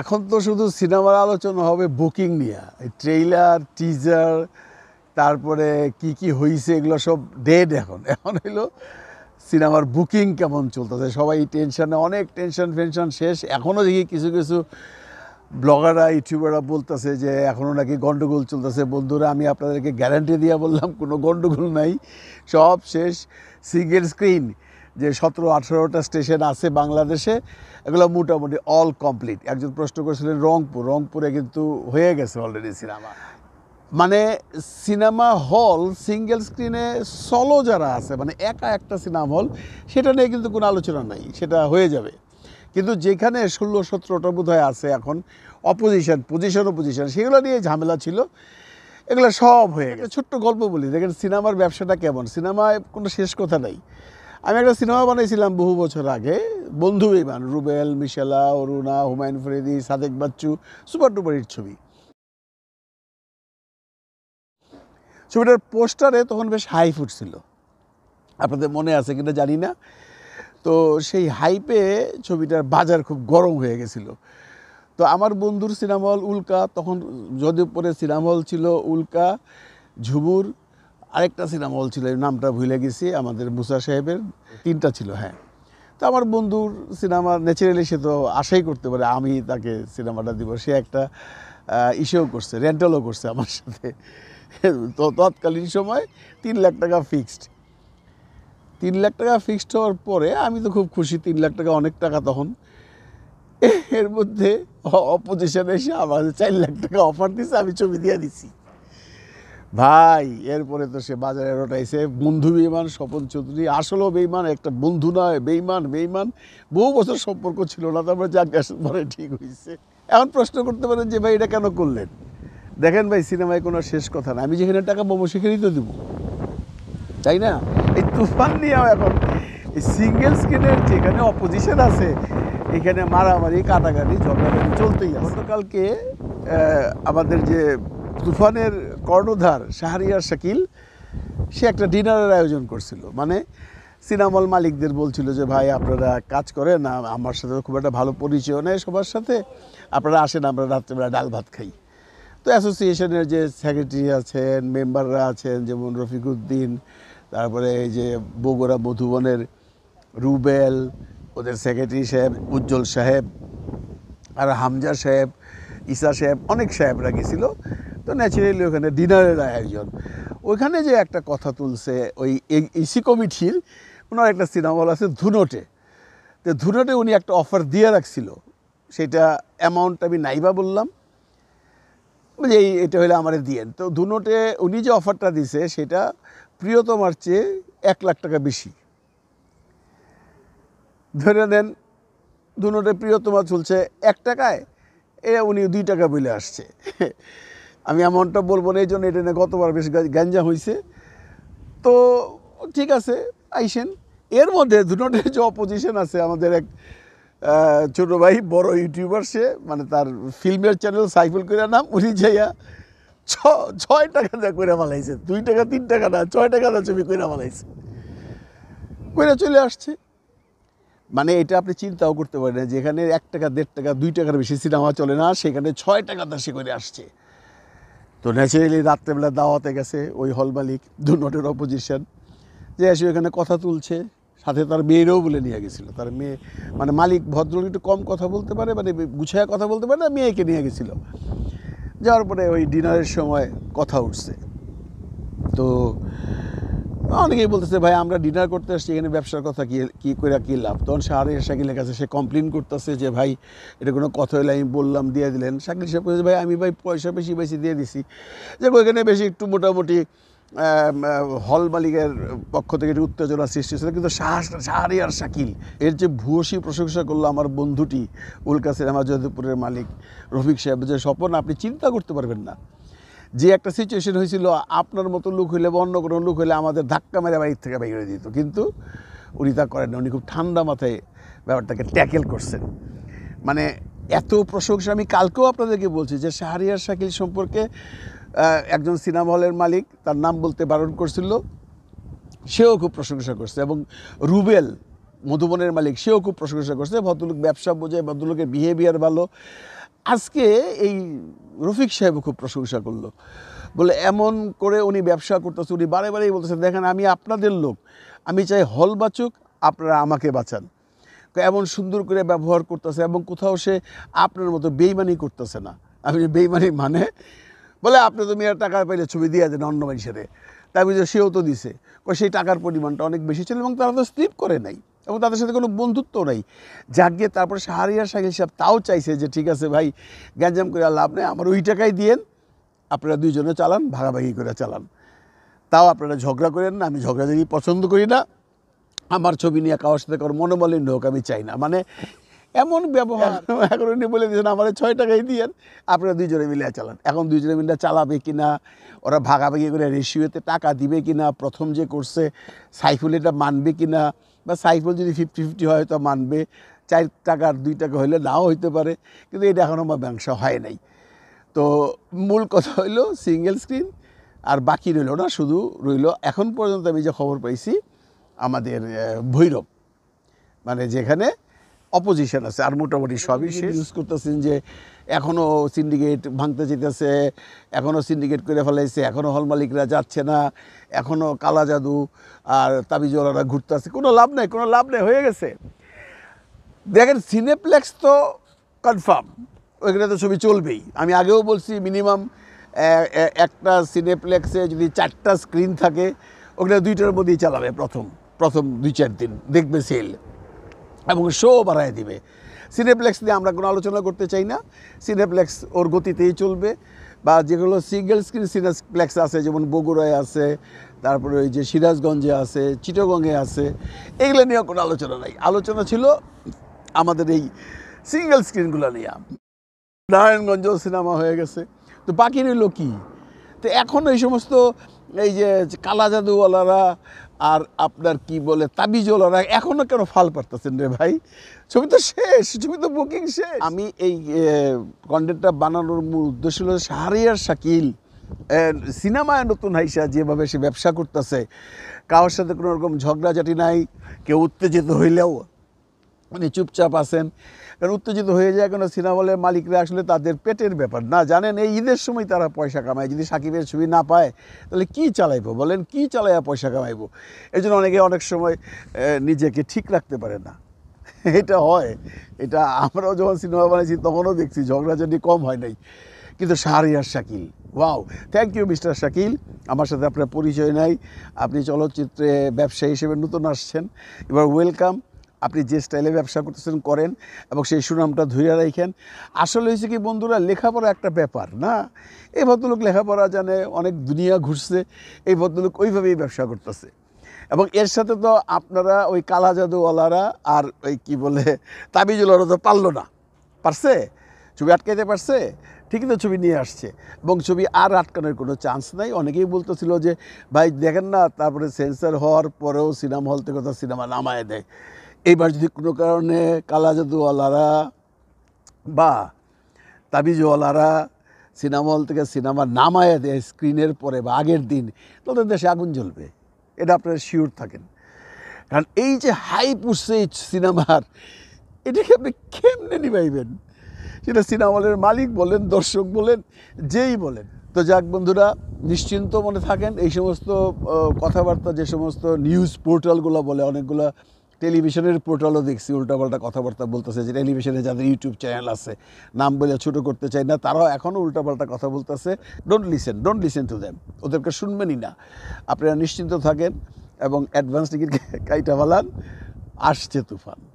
এখন তো শুধু সিনেমার আলোচনা হবে বুকিং নিয়ে এই ট্রেইলার টিজার তারপরে কি কি হয়েছে এগুলো সব ডেড এখন এখন হলো সিনেমার বুকিং কেমন চলতেছে সবাই টেনশানে অনেক টেনশন ফেনশন শেষ এখনও দেখি কিছু কিছু ব্লগাররা ইউটিউবাররা বলতেছে যে এখনও নাকি গণ্ডগোল চলতেছে বন্ধুরা আমি আপনাদেরকে গ্যারান্টি দিয়ে বললাম কোনো গণ্ডগোল নাই সব শেষ সিঙ্গেল স্ক্রিন যে সতেরো আঠেরোটা স্টেশন আছে বাংলাদেশে এগুলো মোটামুটি অল কমপ্লিট একজন প্রশ্ন করেছিলেন রংপুর রংপুরে কিন্তু হয়ে গেছে অলরেডি সিনেমা মানে সিনেমা হল সিঙ্গেল স্ক্রিনে সলো যারা আছে মানে একা একটা সিনেমা হল সেটা নিয়ে কিন্তু কোনো আলোচনা নাই সেটা হয়ে যাবে কিন্তু যেখানে ষোলো সতেরোটা বোধ আছে এখন অপোজিশন পজিশন অপোজিশন সেগুলো নিয়ে ঝামেলা ছিল এগুলো সব হয়ে গেছে ছোট্ট গল্প বলি দেখেন সিনেমার ব্যবসাটা কেমন সিনেমায় কোনো শেষ কথা নাই আমি একটা সিনেমা বানিয়েছিলাম বহু বছর আগে বন্ধু বিমান Rubel Mishela Aruna Humayun Faridi Sadek Bachchu super duper hit ছবি ছবিটার পোস্টারে তখন বেশ হাই ফুটছিল আপনাদের মনে আছে কিনা জানি না তো সেই হাইপে ছবিটার বাজার খুব গরম হয়ে গেছিল তো আমার বন্ধুর সিনেমা হল উল্কা তখন যদি পরে সিনেমা হল ছিল উল্কা ঝুমুর আরেকটা সিনেমা হল ছিল নামটা ভুলে গেছি আমাদের মুসা সাহেবের তিনটা ছিল হ্যাঁ তো আমার বন্ধুর সিনেমা ন্যাচারালি সে তো আশাই করতে পারে আমি তাকে সিনেমাটা দিব সে একটা ইসেও করছে রেন্টালও করছে আমার সাথে তো তৎকালীন সময় তিন লাখ টাকা ফিক্সড তিন লাখ টাকা ফিক্সড হওয়ার পরে আমি তো খুব খুশি তিন লাখ টাকা অনেক টাকা তখন এর মধ্যে অপোজিশন এসে আমার চার লাখ টাকা অফার দিয়েছে আমি ছবি দিয়ে দিছি ভাই এরপরে তো সে বাজারে রটাইছে বন্ধু বেইমান স্বপন চৌধুরী আসলেও বেইমান একটা বন্ধু নয় বেইমান বেইমান বহু বছর সম্পর্ক ছিল না তারপরে যাক আসার পরে ঠিক হয়েছে এখন প্রশ্ন করতে পারেন যে ভাই এটা কেন করলেন দেখেন ভাই সিনেমায় কোনো শেষ কথা না আমি যেখানে টাকা পাবো সেখানেই তো দেবো তাই না এই তুফান নিয়েও এখন এই সিঙ্গেল স্ক্রিনের যেখানে অপোজিশন আছে এখানে মারামারি কাটাকাটি ঝগড়াঝাটি চলতেই আছে গতকালকে আমাদের যে তুফানের কর্ণধার শাহরিয়ার শাকিল সে একটা ডিনারের আয়োজন করছিল মানে সিনেমল মালিকদের বলছিল যে ভাই আপনারা কাজ করেন আমার সাথে খুব একটা ভালো পরিচয় নেই সবার সাথে আপনারা আসেন আমরা রাত্রেবেলা ডাল ভাত খাই তো অ্যাসোসিয়েশনের যে সেক্রেটারি আছেন মেম্বাররা আছেন যেমন রফিকউদ্দিন তারপরে এই যে বগুড়া মধুবনের রুবেল ওদের সেক্রেটারি সাহেব উজ্জ্বল সাহেব আর হামজা সাহেব ইসা সাহেব অনেক সাহেবরা গেছিলো তো ন্যাচারালি ওখানে ডিনারের আয়োজন ওইখানে যে একটা কথা তুলছে ওই ইসি কমিটির ওনার একটা সিনেমা হল আছে ধুনোটে তো ধুনোটে উনি একটা অফার দিয়ে রাখছিল সেটা অ্যামাউন্ট আমি নাইবা বললাম যে এই এটা হলে আমার দিয়েন তো ধুনোটে উনি যে অফারটা দিছে সেটা প্রিয়তমার চেয়ে এক লাখ টাকা বেশি ধরে নেন ধুনোটে প্রিয়তমা চলছে এক টাকায় এ উনি দুই টাকা বলে আসছে আমি এমনটা বলবো না এই জন্য এটা গতবার বেশ গ্যাঞ্জা হয়েছে তো ঠিক আছে আইসেন এর মধ্যে দুটোটা যে অপোজিশন আছে আমাদের এক ছোটো ভাই বড় ইউটিউবার সে মানে তার ফিল্মের চ্যানেল সাইফুল কইরা নাম উনি যাইয়া ছ ছয় টাকা দিয়ে কইরা মালাইছে দুই টাকা তিন টাকা না ছয় টাকা দা ছবি কইরা মালাইছে কইরা চলে আসছে মানে এটা আপনি চিন্তাও করতে পারেন যেখানে এক টাকা দেড় টাকা দুই টাকার বেশি সিনেমা চলে না সেখানে ছয় টাকা দাসে করে আসছে তো ন্যাচারালি রাত্রেবেলা দাওয়াতে গেছে ওই হল মালিক দু নোটের অপোজিশন যে এসে এখানে কথা তুলছে সাথে তার মেয়েরও বলে নিয়ে গেছিল তার মেয়ে মানে মালিক ভদ্রলোক একটু কম কথা বলতে পারে মানে গুছায় কথা বলতে পারে না মেয়েকে নিয়ে গেছিলো যাওয়ার পরে ওই ডিনারের সময় কথা উঠছে তো অনেকেই বলতেছে ভাই আমরা ডিনার করতে আসছি এখানে ব্যবসার কথা কী কী করে কী লাভ তখন আরে শাকিলের কাছে সে কমপ্লেন করতেছে যে ভাই এটা কোনো কথা হলে আমি বললাম দিয়ে দিলেন শাকিল সাহেব বলছে ভাই আমি ভাই পয়সা বেশি বেশি দিয়ে দিছি যে ওইখানে বেশি একটু মোটামুটি হল মালিকের পক্ষ থেকে একটি উত্তেজনা সৃষ্টি হয়েছিল কিন্তু সাহারি আর শাকিল এর যে ভূয়সী প্রশংসা করলো আমার বন্ধুটি উল্কা সিনেমা যোধপুরের মালিক রফিক সাহেব যে স্বপন আপনি চিন্তা করতে পারবেন না যে একটা সিচুয়েশন হয়েছিল আপনার মতো লোক হইলে বা অন্য কোনো লোক হইলে আমাদের ধাক্কা মেরে বাড়ির থেকে বাইরে দিত কিন্তু উনি তা করেন উনি খুব ঠান্ডা মাথায় ব্যাপারটাকে ট্যাকেল করছেন মানে এত প্রশংসা আমি কালকেও আপনাদেরকে বলছি যে শাহরিয়ার শাকিল সম্পর্কে একজন সিনেমা হলের মালিক তার নাম বলতে বারণ করছিল সেও খুব প্রশংসা করছে এবং রুবেল মধুবনের মালিক সেও খুব প্রশংসা করছে ভদ্রলোক ব্যবসা বোঝে ভদ্রলোকের বিহেভিয়ার ভালো আজকে এই রফিক সাহেব খুব প্রশংসা করলো বলে এমন করে উনি ব্যবসা করতেছে উনি বারে বারেই বলতেছে দেখেন আমি আপনাদের লোক আমি চাই হল বাঁচুক আপনারা আমাকে বাঁচান এমন সুন্দর করে ব্যবহার করতেছে এবং কোথাও সে আপনার মতো বেইমানি করতেছে না আমি বেইমানি মানে বলে আপনি তুমি আর টাকা পাইলে ছবি দিয়ে দেন অন্য মানুষের তাই সেও তো দিছে সেই টাকার পরিমাণটা অনেক বেশি ছিল এবং তারা তো স্লিপ করে নাই এবং তাদের সাথে কোনো বন্ধুত্ব নেই যাক গিয়ে তারপরে শাহরিয়ার সাহিল সাহেব তাও চাইছে যে ঠিক আছে ভাই গ্যাঞ্জাম করে লাভ নেই আমার ওই টাকাই দিয়েন আপনারা দুইজনে চালান ভাগাভাগি করে চালান তাও আপনারা ঝগড়া করেন না আমি ঝগড়াঝগড়ি পছন্দ করি না আমার ছবি নিয়ে কারোর সাথে কারো মনোমালিন্য হোক আমি চাই না মানে এমন ব্যবহার এখন উনি বলে দিয়েছেন আমাদের ছয় টাকাই দিয়েন আপনারা দুইজনে মিলে চালান এখন দুইজনে মিলে চালাবে কি না ওরা ভাগাভাগি করে রেশিওতে টাকা দিবে কি না প্রথম যে করছে সাইফুল এটা মানবে কি না বা সাইকেল যদি ফিফটি ফিফটি হয় তো মানবে চার টাকার দুই টাকা হইলে নাও হইতে পারে কিন্তু এটা এখনও আমার ব্যবসা হয় নাই তো মূল কথা হইল সিঙ্গেল স্ক্রিন আর বাকি রইল না শুধু রইল এখন পর্যন্ত আমি যে খবর পাইছি আমাদের ভৈরব মানে যেখানে অপোজিশন আছে আর মোটামুটি সবই সে ইউজ করতেছেন যে এখনও সিন্ডিকেট ভাঙতে যেতেছে এখনও সিন্ডিকেট করে ফেলাইছে এখনও হল মালিকরা যাচ্ছে না এখনও কালা জাদু আর তাবিজওয়ালারা আসছে কোনো লাভ নেই কোনো লাভ নেই হয়ে গেছে দেখেন সিনেপ্লেক্স তো কনফার্ম ওইখানে তো ছবি চলবেই আমি আগেও বলছি মিনিমাম একটা সিনেপ্লেক্সে যদি চারটা স্ক্রিন থাকে ওখানে দুইটার মধ্যেই চালাবে প্রথম প্রথম দুই চার দিন দেখবে সেল এবং শো বাড়ায় দিবে সিনেপ্লেক্স নিয়ে আমরা কোনো আলোচনা করতে চাই না সিনেপ্লেক্স ওর গতিতেই চলবে বা যেগুলো সিঙ্গেল স্ক্রিন সিনেপ্লেক্স আছে যেমন বগুড়ায় আছে তারপরে ওই যে সিরাজগঞ্জে আছে চিটগঙ্গে আছে এগুলো নিয়ে কোনো আলোচনা নাই আলোচনা ছিল আমাদের এই সিঙ্গেল স্ক্রিনগুলো নিয়ে নারায়ণগঞ্জ সিনেমা হয়ে গেছে তো বাকি রইল কী তো এখন এই সমস্ত এই যে কালা জাদুওয়ালারা আর আপনার কি বলে তাবিজল ওরা এখনও কেন ফাল পারতেছেন রে ভাই ছবি তো শেষ ছবি তো বুকিং শেষ আমি এই কন্টেন্টটা বানানোর মূল উদ্দেশ্য হল শাহরিয়ার শাকিল সিনেমায় নতুন হাইসা যেভাবে সে ব্যবসা করতেছে কারোর সাথে কোনো রকম ঝগড়াঝাটি নাই কেউ উত্তেজিত হইলেও উনি মানে চুপচাপ আছেন কারণ উত্তেজিত হয়ে যায় কেন সিনেমা হলের মালিকরা আসলে তাদের পেটের ব্যাপার না জানেন এই ঈদের সময় তারা পয়সা কামায় যদি সাকিবের ছবি না পায় তাহলে কি চালাইবো বলেন কি চালাইয়া পয়সা কামাইবো এই জন্য অনেকে অনেক সময় নিজেকে ঠিক রাখতে পারে না এটা হয় এটা আমরাও যখন সিনেমা বানিয়েছি তখনও দেখছি ঝগড়াঝাটি কম হয় নাই কিন্তু Shahriar Shakil wow thank you mister Shakil আমার সাথে আপনার পরিচয় নাই আপনি চলচ্চিত্রে ব্যবসায়ী হিসেবে নতুন আসছেন এবার ওয়েলকাম আপনি যে স্টাইলে ব্যবসা করতেছেন করেন এবং সেই সুনামটা ধুইয়া রাখেন আসলে হয়েছে কি বন্ধুরা লেখাপড়া একটা ব্যাপার না এই ভদ্রলোক লেখাপড়া জানে অনেক দুনিয়া ঘুরছে এই ভদ্রলোক ওইভাবেই ব্যবসা করতেছে এবং এর সাথে তো আপনারা ওই কালা জাদুওয়ালারা আর ওই কি বলে তাবিজুলারা তো পারলো না পারছে ছবি আটকাইতে পারছে ঠিকই তো ছবি নিয়ে আসছে এবং ছবি আর আটকানোর কোনো চান্স নাই অনেকেই বলতেছিল যে ভাই দেখেন না তারপরে সেন্সার হওয়ার পরেও সিনেমা হল থেকে তো সিনেমা নামায় দেয় এইবার যদি কোনো কারণে কালা জাদুওয়ালারা বা তাবিজওয়ালারা সিনেমা হল থেকে সিনেমা নামায় দেয় স্ক্রিনের পরে বা আগের দিন তাদের দেশে আগুন জ্বলবে এটা আপনারা শিওর থাকেন কারণ এই যে হাই উঠছে সিনেমার এটাকে আপনি কেমনে নিবাইবেন সেটা সিনেমা হলের মালিক বলেন দর্শক বলেন যেই বলেন তো যাক বন্ধুরা নিশ্চিন্ত মনে থাকেন এই সমস্ত কথাবার্তা যে সমস্ত নিউজ পোর্টালগুলো বলে অনেকগুলো টেলিভিশনের পোর্টালও দেখছি উল্টাপাল্টা কথাবার্তা বলতেছে যে টেলিভিশনে যাদের ইউটিউব চ্যানেল আছে নাম বলে ছোট করতে চাই না তারাও এখনও উল্টাপাল্টা কথা বলতেছে don't listen don't listen to them ওদেরকে শুনবেনই না আপনারা নিশ্চিন্ত থাকেন এবং অ্যাডভান্স টিকিট কাইটা বালান আসছে তুফান